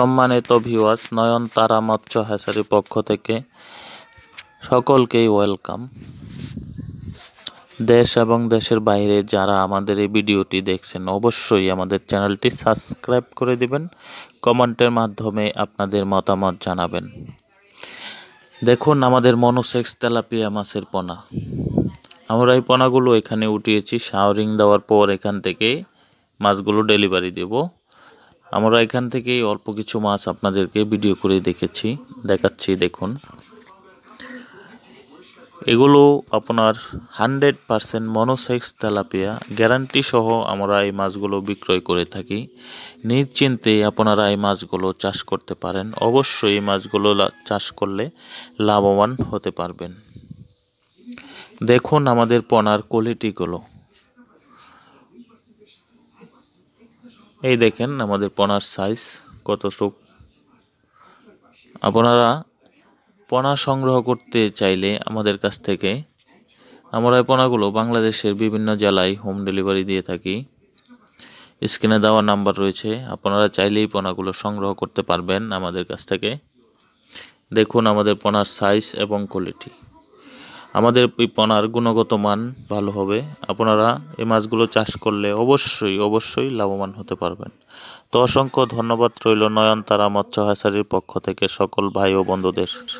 সম্মানিত ভিউয়ার্স নয়ন তারা মৎস্য হ্যাচারির পক্ষ থেকে সকলকেই ওয়েলকাম দেশ এবং দেশের বাইরে যারা আমাদের এই ভিডিওটি দেখছেন অবশ্যই আমাদের চ্যানেলটি সাবস্ক্রাইব করে দিবেন কমেন্টের মাধ্যমে আপনাদের মতামত জানাবেন দেখুন আমাদের মনোসেক্স তেলাপিয়া মাছের পোনা আমরা এই পোনাগুলো এখানে উঠিয়েছি শাওয়ারিং দেওয়ার পর এখান থেকে মাছগুলো ডেলিভারি দেবো আমরা এখান থেকেই অল্প কিছু মাছ আপনাদেরকে ভিডিও করে দেখেছি দেখাচ্ছি দেখুন এগুলো আপনার hundred percent monosex tilapia guarantee সহ আমরা এই মাছগুলো বিক্রয় করে থাকি নিশ্চিন্তে আপনারা এই মাছগুলো চাষ করতে পারেন অবশ্যই এই মাছগুলো চাষ করলে লাভবান হতে পারবেন দেখুন আমাদের পনার কোয়ালিটিগুলো এই দেখেন আমাদের পনার সাইজ কত সুখ আপনারা পনা সংগ্রহ করতে চাইলে আমাদের কাছ থেকে আমরা এই পনাগুলো বাংলাদেশের বিভিন্ন জেলায় হোম ডেলিভারি দিয়ে থাকি স্ক্রিনে দেওয়া নাম্বার রয়েছে আপনারা চাইলেই পনাগুলো সংগ্রহ করতে পারবেন আমাদের কাছ থেকে দেখুন আমাদের পনার সাইজ এবং কোয়ালিটি আমাদের এই গুণগত মান ভালো হবে আপনারা এই মাছগুলো চাষ করলে অবশ্যই অবশ্যই লাভবান হতে পারবেন তো অসংখ্য ধন্যবাদ রইল নয়নতারা মৎস্য হাসারির পক্ষ থেকে সকল ভাই ও বন্ধুদের